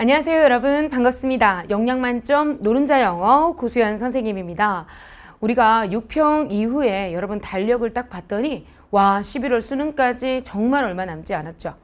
안녕하세요 여러분 반갑습니다. 영양만점 노른자 영어 고수연 선생님입니다. 우리가 6평 이후에 여러분 달력을 딱 봤더니 와 11월 수능까지 정말 얼마 남지 않았죠.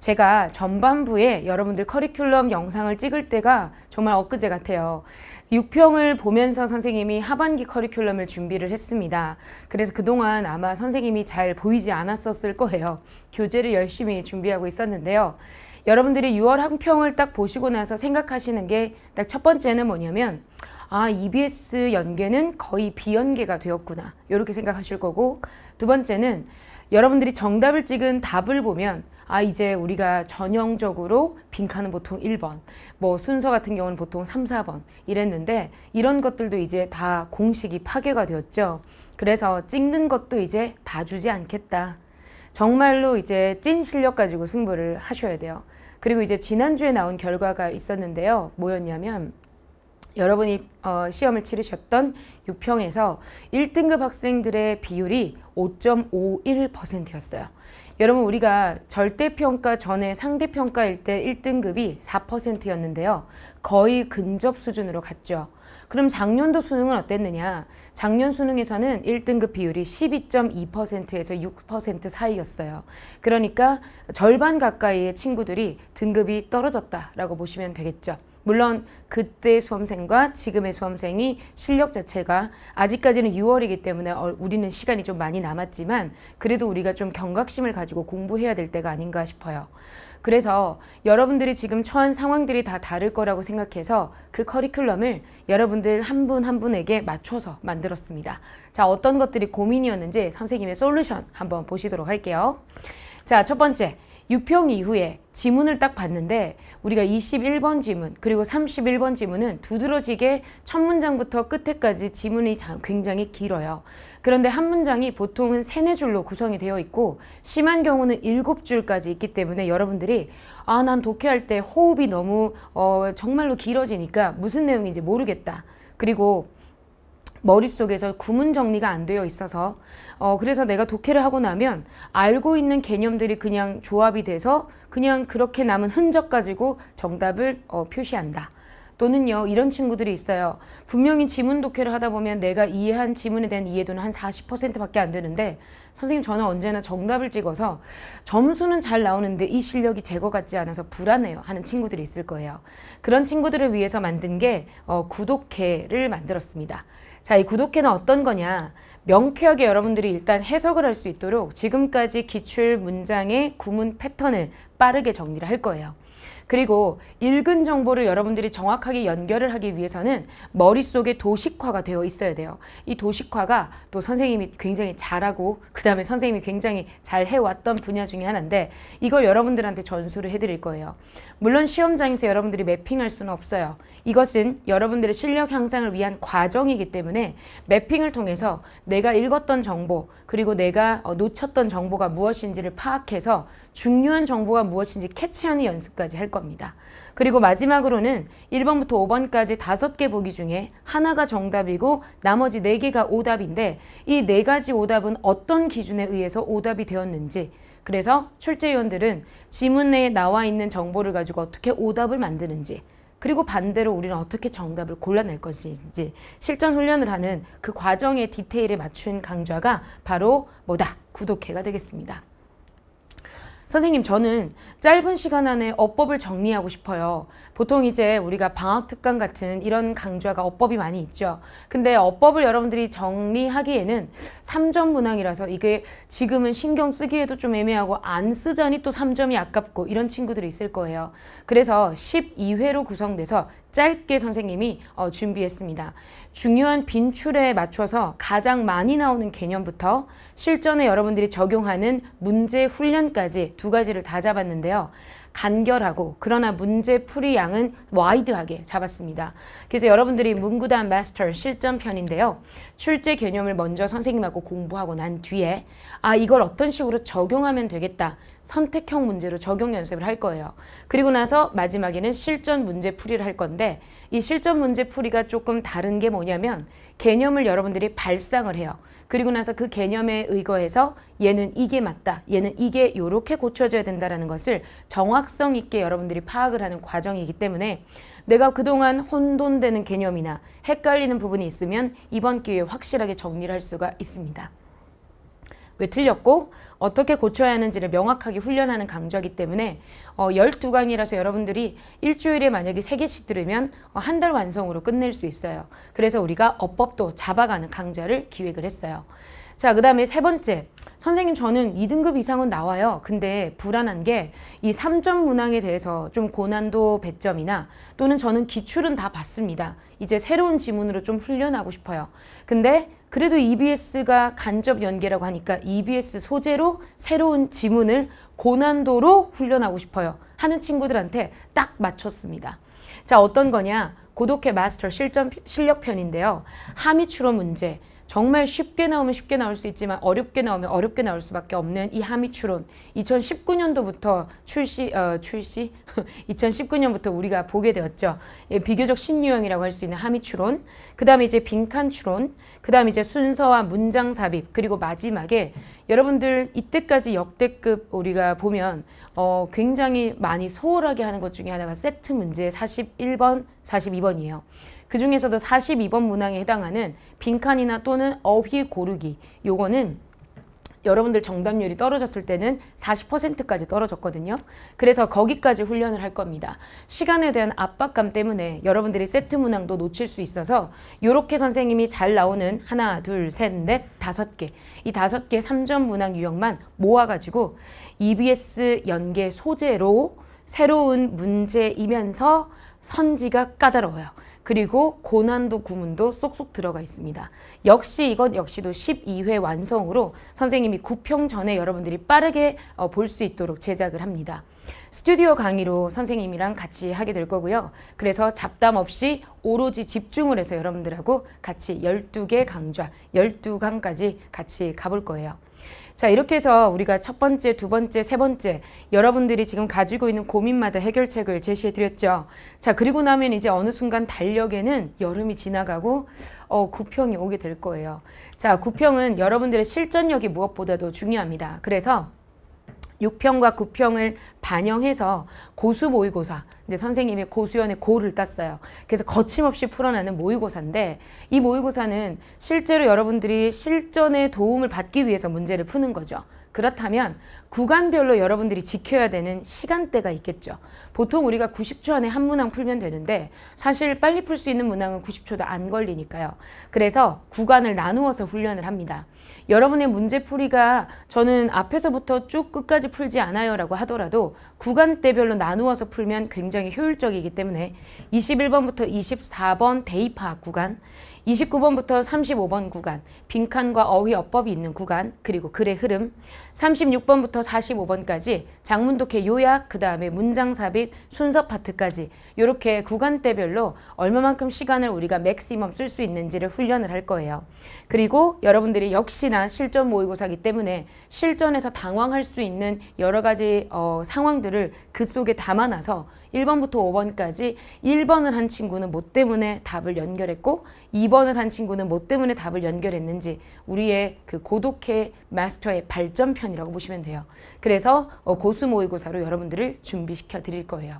제가 전반부에 여러분들 커리큘럼 영상을 찍을 때가 정말 엊그제 같아요. 6평을 보면서 선생님이 하반기 커리큘럼을 준비를 했습니다. 그래서 그동안 아마 선생님이 잘 보이지 않았었을 거예요. 교재를 열심히 준비하고 있었는데요. 여러분들이 6월 한평을 딱 보시고 나서 생각하시는 게 딱 첫 번째는 뭐냐면 아 EBS 연계는 거의 비연계가 되었구나 이렇게 생각하실 거고 두 번째는 여러분들이 정답을 찍은 답을 보면 아 이제 우리가 전형적으로 빈칸은 보통 1번 뭐 순서 같은 경우는 보통 3, 4번 이랬는데 이런 것들도 이제 다 공식이 파괴가 되었죠 그래서 찍는 것도 이제 봐주지 않겠다 정말로 이제 찐 실력 가지고 승부를 하셔야 돼요. 그리고 이제 지난주에 나온 결과가 있었는데요. 뭐였냐면 여러분이 어, 시험을 치르셨던 6평에서 1등급 학생들의 비율이 5.51%였어요. 여러분 우리가 절대평가 전에 상대평가일 때 1등급이 4%였는데요. 거의 근접 수준으로 갔죠. 그럼 작년도 수능은 어땠느냐? 작년 수능에서는 1등급 비율이 12.2%에서 6% 사이였어요. 그러니까 절반 가까이의 친구들이 등급이 떨어졌다라고 보시면 되겠죠. 물론 그때 수험생과 지금의 수험생이 실력 자체가 아직까지는 6월이기 때문에 우리는 시간이 좀 많이 남았지만 그래도 우리가 좀 경각심을 가지고 공부해야 될 때가 아닌가 싶어요. 그래서 여러분들이 지금 처한 상황들이 다 다를 거라고 생각해서 그 커리큘럼을 여러분들 한 분한 한 분에게 맞춰서 만들었습니다. 자, 어떤 것들이 고민이었는지 선생님의 솔루션 한번 보시도록 할게요. 자, 첫 번째. 유평 이후에 지문을 딱 봤는데 우리가 21번 지문 그리고 31번 지문은 두드러지게 첫 문장부터 끝에까지 지문이 굉장히 길어요. 그런데 한 문장이 보통은 세네 줄로 구성이 되어 있고 심한 경우는 일곱 줄까지 있기 때문에 여러분들이 아 난 독해할 때 호흡이 너무 어, 정말로 길어지니까 무슨 내용인지 모르겠다. 그리고 머릿속에서 구문 정리가 안 되어 있어서 어, 그래서 내가 독해를 하고 나면 알고 있는 개념들이 그냥 조합이 돼서 그냥 그렇게 남은 흔적 가지고 정답을 어, 표시한다. 또는요 이런 친구들이 있어요. 분명히 지문 독해를 하다 보면 내가 이해한 지문에 대한 이해도는 한 40%밖에 안 되는데 선생님 저는 언제나 정답을 찍어서 점수는 잘 나오는데 이 실력이 제거 같지 않아서 불안해요 하는 친구들이 있을 거예요. 그런 친구들을 위해서 만든 게 어, 구독해를 만들었습니다. 자, 이 구독회는 어떤 거냐? 명쾌하게 여러분들이 일단 해석을 할 수 있도록 지금까지 기출 문장의 구문 패턴을 빠르게 정리를 할 거예요. 그리고 읽은 정보를 여러분들이 정확하게 연결을 하기 위해서는 머릿속에 도식화가 되어 있어야 돼요. 이 도식화가 또 선생님이 굉장히 잘하고 그 다음에 선생님이 굉장히 잘 해왔던 분야 중에 하나인데 이걸 여러분들한테 전수를 해드릴 거예요. 물론 시험장에서 여러분들이 매핑할 수는 없어요. 이것은 여러분들의 실력 향상을 위한 과정이기 때문에 매핑을 통해서 내가 읽었던 정보 그리고 내가 어, 놓쳤던 정보가 무엇인지를 파악해서 중요한 정보가 무엇인지 캐치하는 연습까지 할 겁니다. 그리고 마지막으로는 1번부터 5번까지 5개 보기 중에 하나가 정답이고 나머지 4개가 오답인데 이 4가지 오답은 어떤 기준에 의해서 오답이 되었는지 그래서 출제위원들은 지문 내에 나와 있는 정보를 가지고 어떻게 오답을 만드는지 그리고 반대로 우리는 어떻게 정답을 골라낼 것인지 실전 훈련을 하는 그 과정의 디테일에 맞춘 강좌가 바로 뭐다 구독회가 되겠습니다. 선생님 저는 짧은 시간 안에 어법을 정리하고 싶어요. 보통 이제 우리가 방학특강 같은 이런 강좌가 어법이 많이 있죠. 근데 어법을 여러분들이 정리하기에는 3점 문항이라서 이게 지금은 신경 쓰기에도 좀 애매하고 안 쓰자니 또 3점이 아깝고 이런 친구들이 있을 거예요. 그래서 12회로 구성돼서 짧게 선생님이 어, 준비했습니다. 중요한 빈출에 맞춰서 가장 많이 나오는 개념부터 실전에 여러분들이 적용하는 문제 훈련까지 두 가지를 다 잡았는데요. 간결하고 그러나 문제풀이 양은 와이드하게 잡았습니다. 그래서 여러분들이 문구단 마스터 실전편인데요. 출제 개념을 먼저 선생님하고 공부하고 난 뒤에 아 이걸 어떤 식으로 적용하면 되겠다. 선택형 문제로 적용 연습을 할 거예요. 그리고 나서 마지막에는 실전 문제 풀이를 할 건데 이 실전 문제 풀이가 조금 다른 게 뭐냐면 개념을 여러분들이 발상을 해요. 그리고 나서 그 개념에 의거해서 얘는 이게 맞다. 얘는 이게 요렇게 고쳐져야 된다라는 것을 정확성 있게 여러분들이 파악을 하는 과정이기 때문에 내가 그동안 혼돈되는 개념이나 헷갈리는 부분이 있으면 이번 기회에 확실하게 정리를 할 수가 있습니다. 왜 틀렸고 어떻게 고쳐야 하는지를 명확하게 훈련하는 강좌이기 때문에 어, 12강이라서 여러분들이 일주일에 만약에 3개씩 들으면 어, 한달 완성으로 끝낼 수 있어요. 그래서 우리가 어법도 잡아가는 강좌를 기획을 했어요. 자, 그 다음에 세 번째. 선생님 저는 2등급 이상은 나와요. 근데 불안한 게 이 3점 문항에 대해서 좀 고난도 배점이나 또는 저는 기출은 다 봤습니다. 이제 새로운 지문으로 좀 훈련하고 싶어요. 근데 그래도 EBS가 간접 연계라고 하니까 EBS 소재로 새로운 지문을 고난도로 훈련하고 싶어요. 하는 친구들한테 딱 맞췄습니다. 자, 어떤 거냐? 고독해 마스터 실전, 실력편인데요. 함의 추론 문제, 정말 쉽게 나오면 쉽게 나올 수 있지만 어렵게 나오면 어렵게 나올 수밖에 없는 이하미 추론 2019년도부터 출시 어, 출시 2019년부터 우리가 보게 되었죠. 예, 비교적 신유형이라고 할 수 있는 하미 추론 그다음에 이제 빈칸 추론 그다음에 이제 순서와 문장 삽입 그리고 마지막에 여러분들 이때까지 역대급 우리가 보면 어, 굉장히 많이 소홀하게 하는 것 중에 하나가 세트 문제 41번 42번이에요. 그 중에서도 42번 문항에 해당하는 빈칸이나 또는 어휘 고르기 요거는 여러분들 정답률이 떨어졌을 때는 40%까지 떨어졌거든요. 그래서 거기까지 훈련을 할 겁니다. 시간에 대한 압박감 때문에 여러분들이 세트 문항도 놓칠 수 있어서 요렇게 선생님이 잘 나오는 하나, 둘, 셋, 넷, 다섯 개 이 다섯 개 3점 문항 유형만 모아가지고 EBS 연계 소재로 새로운 문제이면서 선지가 까다로워요. 그리고 고난도 구문도 쏙쏙 들어가 있습니다. 역시 이것 역시도 12회 완성으로 선생님이 구평 전에 여러분들이 빠르게 어, 볼수 있도록 제작을 합니다. 스튜디오 강의로 선생님이랑 같이 하게 될 거고요. 그래서 잡담 없이 오로지 집중을 해서 여러분들하고 같이 12개 강좌, 12강까지 같이 가볼 거예요. 자 이렇게 해서 우리가 첫 번째, 두 번째, 세 번째 여러분들이 지금 가지고 있는 고민마다 해결책을 제시해 드렸죠. 자 그리고 나면 이제 어느 순간 달력에는 여름이 지나가고 어, 구평이 오게 될 거예요. 자 구평은 여러분들의 실전력이 무엇보다도 중요합니다. 그래서 6평과 9평을 반영해서 고수 모의고사 근데 선생님이 고수연의 고를 땄어요. 그래서 거침없이 풀어나는 모의고사인데 이 모의고사는 실제로 여러분들이 실전의 도움을 받기 위해서 문제를 푸는 거죠. 그렇다면 구간별로 여러분들이 지켜야 되는 시간대가 있겠죠. 보통 우리가 90초 안에 한 문항 풀면 되는데 사실 빨리 풀 수 있는 문항은 90초도 안 걸리니까요. 그래서 구간을 나누어서 훈련을 합니다. 여러분의 문제풀이가 저는 앞에서부터 쭉 끝까지 풀지 않아요 라고 하더라도 구간대별로 나누어서 풀면 굉장히 효율적이기 때문에 21번부터 24번 대입학 구간, 29번부터 35번 구간, 빈칸과 어휘 어법이 있는 구간, 그리고 글의 흐름, 36번부터 45번까지 장문독해 요약, 그 다음에 문장 삽입, 순서 파트까지 이렇게 구간대별로 얼마만큼 시간을 우리가 맥시멈 쓸 수 있는지를 훈련을 할 거예요. 그리고 여러분들이 역시나 실전 모의고사기 때문에 실전에서 당황할 수 있는 여러 가지 어, 상황들을 친들을그 속에 담아놔서 1번부터 5번까지 1번을 한 친구는 뭐 때문에 답을 연결했고 2번을 한 친구는 뭐 때문에 답을 연결했는지 우리의 그 고독해 마스터의 발전편이라고 보시면 돼요. 그래서 어, 고수 모의고사로 여러분들을 준비시켜 드릴 거예요.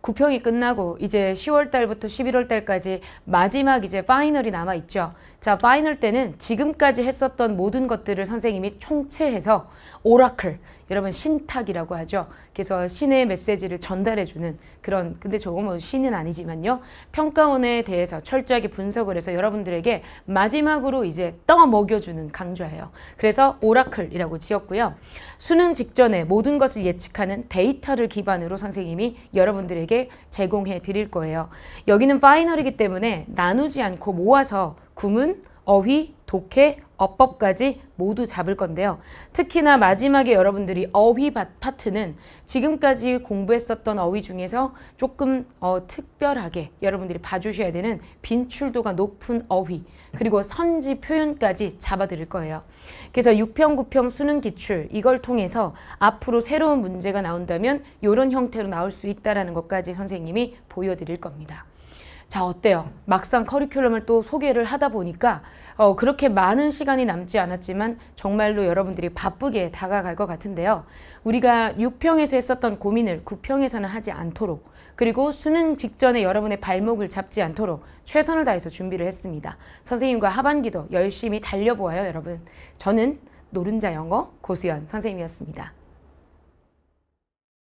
구평이 끝나고 이제 10월 달부터 11월 달까지 마지막 이제 파이널이 남아 있죠. 자, 파이널 때는 지금까지 했었던 모든 것들을 선생님이 총체해서 오라클 여러분 신탁이라고 하죠. 그래서 신의 메시지를 전달해주는 그런 근데 저건 뭐 신은 아니지만요. 평가원에 대해서 철저하게 분석을 해서 여러분들에게 마지막으로 이제 떠먹여주는 강좌예요. 그래서 오라클이라고 지었고요. 수능 직전에 모든 것을 예측하는 데이터를 기반으로 선생님이 여러분들에게 제공해 드릴 거예요. 여기는 파이널이기 때문에 나누지 않고 모아서 구문, 어휘, 독해, 어법까지 모두 잡을 건데요. 특히나 마지막에 여러분들이 어휘 파트는 지금까지 공부했었던 어휘 중에서 조금 어, 특별하게 여러분들이 봐주셔야 되는 빈출도가 높은 어휘 그리고 선지 표현까지 잡아드릴 거예요. 그래서 6평, 9평 수능 기출 이걸 통해서 앞으로 새로운 문제가 나온다면 이런 형태로 나올 수 있다는 것까지 선생님이 보여드릴 겁니다. 자 어때요? 막상 커리큘럼을 또 소개를 하다 보니까 어, 그렇게 많은 시간이 남지 않았지만 정말로 여러분들이 바쁘게 다가갈 것 같은데요. 우리가 6평에서 했었던 고민을 9평에서는 하지 않도록 그리고 수능 직전에 여러분의 발목을 잡지 않도록 최선을 다해서 준비를 했습니다. 선생님과 하반기도 열심히 달려보아요 여러분. 저는 노른자 영어 고수연 선생님이었습니다.